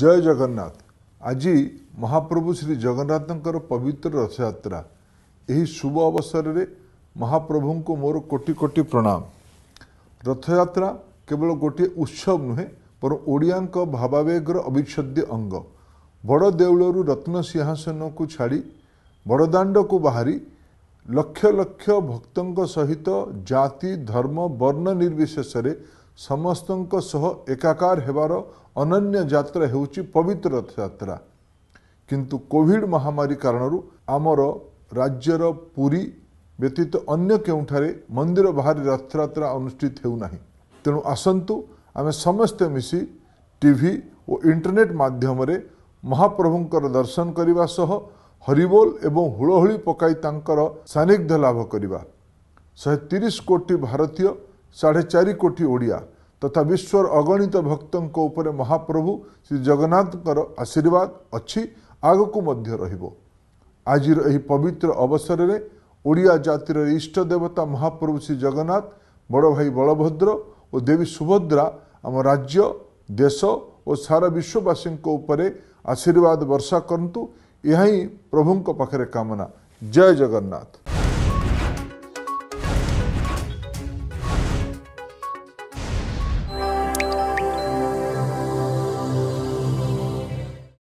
ଜୟ ଜଗନ୍ନାଥ ଆଜି ମହାପ୍ରଭୁ ଶ୍ରୀ ଜଗନ୍ନାଥଙ୍କର ପବିତ୍ର ରଥଯାତ୍ରା ଏହି ଶୁଭ ଅବସରରେ ମହାପ୍ରଭୁଙ୍କୁ ମୋର କୋଟି କୋଟି ପ୍ରଣାମ ରଥଯାତ୍ରା କେବଳ ଗୋଟିଏ ଉତ୍ସବ ନୁହେଁ ବରଂ ଓଡ଼ିଆଙ୍କ ଭାବାବେଗର ଅବିଚ୍ଛେଦ୍ୟ ଅଙ୍ଗ ବଡ଼ ଦେଉଳରୁ ରତ୍ନ ସିଂହାସନକୁ ଛାଡ଼ି ବଡ଼ଦାଣ୍ଡକୁ ବାହାରି ଲକ୍ଷ ଲକ୍ଷ ଭକ୍ତଙ୍କ ସହିତ ଜାତି ଧର୍ମ ବର୍ଣ୍ଣ ନିର୍ବିଶେଷରେ ସମସ୍ତଙ୍କ ସହ ଏକାକାର ହେବାର ଅନନ୍ୟ ଯାତ୍ରା ହେଉଛି ପବିତ୍ର ରଥଯାତ୍ରା କିନ୍ତୁ କୋଭିଡ଼ ମହାମାରୀ କାରଣରୁ ଆମର ରାଜ୍ୟର ପୁରୀ ବ୍ୟତୀତ ଅନ୍ୟ କେଉଁଠାରେ ମନ୍ଦିର ବାହାରେ ରଥଯାତ୍ରା ଅନୁଷ୍ଠିତ ହେଉନାହିଁ ତେଣୁ ଆସନ୍ତୁ ଆମେ ସମସ୍ତେ ମିଶି ଟିଭି ଓ ଇଣ୍ଟରନେଟ୍ ମାଧ୍ୟମରେ ମହାପ୍ରଭୁଙ୍କର ଦର୍ଶନ କରିବା ସହ ହରିବୋଲ ଏବଂ ହୁଳହୁଳି ପକାଇ ତାଙ୍କର ସାନିଗ୍ଧ୍ୟ ଲାଭ କରିବା ଶହେ ତିରିଶ କୋଟି ଭାରତୀୟ साढ़े चार कोटी ओडिया तथा तो विश्वर अगणित भक्त महाप्रभु श्री जगन्नाथ आशीर्वाद अच्छी आग को मध्य आज पवित्र अवसर में ओडिया जातिर इष्ट देवता महाप्रभु श्री जगन्नाथ बड़ भाई बलभद्र और देवी सुभद्रा आम राज्य देश और सारा विश्ववासी आशीर्वाद वर्षा करतु यह प्रभु पाखे कामना जय जगन्नाथ